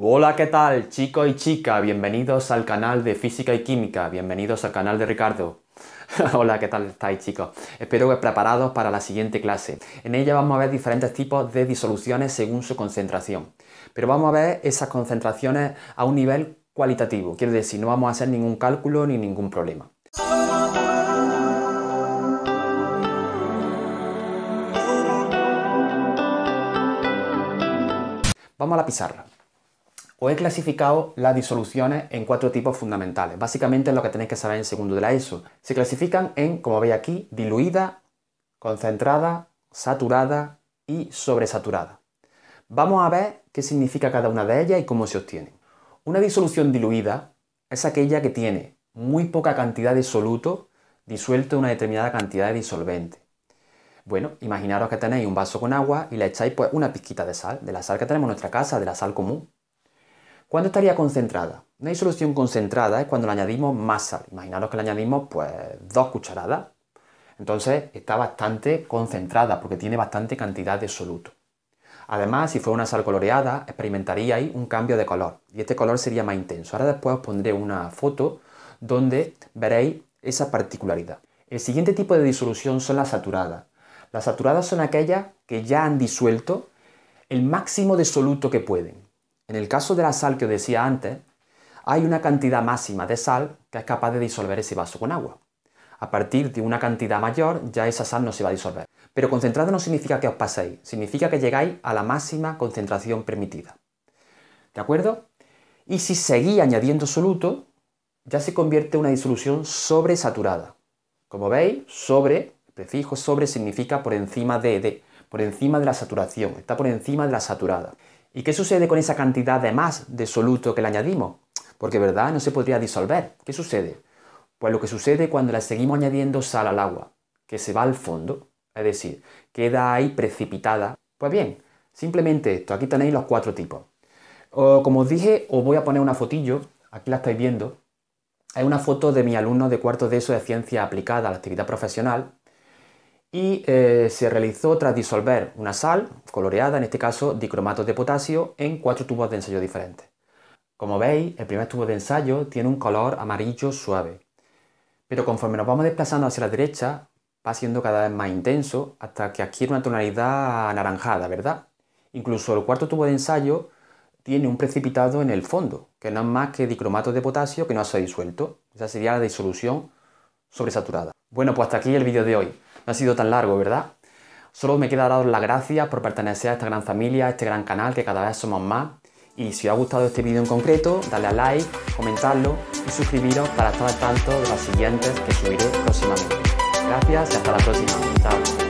Hola, ¿qué tal chicos y chicas? Bienvenidos al canal de Física y Química, bienvenidos al canal de Ricardo. Hola, ¿qué tal estáis chicos? Espero que preparados para la siguiente clase. En ella vamos a ver diferentes tipos de disoluciones según su concentración. Pero vamos a ver esas concentraciones a un nivel cualitativo, Quiero decir, no vamos a hacer ningún cálculo ni ningún problema. Vamos a la pizarra. Os he clasificado las disoluciones en cuatro tipos fundamentales. Básicamente es lo que tenéis que saber en segundo de la ESO. Se clasifican en, como veis aquí, diluida, concentrada, saturada y sobresaturada. Vamos a ver qué significa cada una de ellas y cómo se obtienen. Una disolución diluida es aquella que tiene muy poca cantidad de soluto disuelto en una determinada cantidad de disolvente. Bueno, imaginaros que tenéis un vaso con agua y le echáis pues una pizquita de sal, de la sal que tenemos en nuestra casa, de la sal común. ¿Cuándo estaría concentrada? Una disolución concentrada es cuando le añadimos más sal. Imaginaros que le añadimos pues dos cucharadas. Entonces está bastante concentrada porque tiene bastante cantidad de soluto. Además, si fuera una sal coloreada, experimentaríais un cambio de color y este color sería más intenso. Ahora después os pondré una foto donde veréis esa particularidad. El siguiente tipo de disolución son las saturadas. Las saturadas son aquellas que ya han disuelto el máximo de soluto que pueden. En el caso de la sal que os decía antes, hay una cantidad máxima de sal que es capaz de disolver ese vaso con agua. A partir de una cantidad mayor ya esa sal no se va a disolver. Pero concentrado no significa que os paséis, significa que llegáis a la máxima concentración permitida. ¿De acuerdo? Y si seguís añadiendo soluto, ya se convierte en una disolución sobresaturada. Como veis, sobre, prefijo sobre significa por encima de, de, por encima de la saturación, está por encima de la saturada. ¿Y qué sucede con esa cantidad de más de soluto que le añadimos? Porque, ¿verdad? No se podría disolver. ¿Qué sucede? Pues lo que sucede cuando le seguimos añadiendo sal al agua, que se va al fondo, es decir, queda ahí precipitada. Pues bien, simplemente esto. Aquí tenéis los cuatro tipos. O, como os dije, os voy a poner una fotillo. Aquí la estáis viendo. Hay una foto de mi alumno de cuarto de ESO de Ciencia Aplicada a la Actividad Profesional y eh, se realizó tras disolver una sal coloreada, en este caso dicromato de potasio, en cuatro tubos de ensayo diferentes. Como veis, el primer tubo de ensayo tiene un color amarillo suave, pero conforme nos vamos desplazando hacia la derecha, va siendo cada vez más intenso hasta que adquiere una tonalidad anaranjada, ¿verdad? Incluso el cuarto tubo de ensayo tiene un precipitado en el fondo, que no es más que dicromato de potasio que no se ha disuelto. Esa sería la disolución sobresaturada. Bueno, pues hasta aquí el vídeo de hoy no ha sido tan largo, ¿verdad? Solo me queda daros las gracias por pertenecer a esta gran familia, a este gran canal, que cada vez somos más. Y si os ha gustado este vídeo en concreto, dale a like, comentarlo y suscribiros para estar al tanto de las siguientes que subiré próximamente. Gracias y hasta la próxima.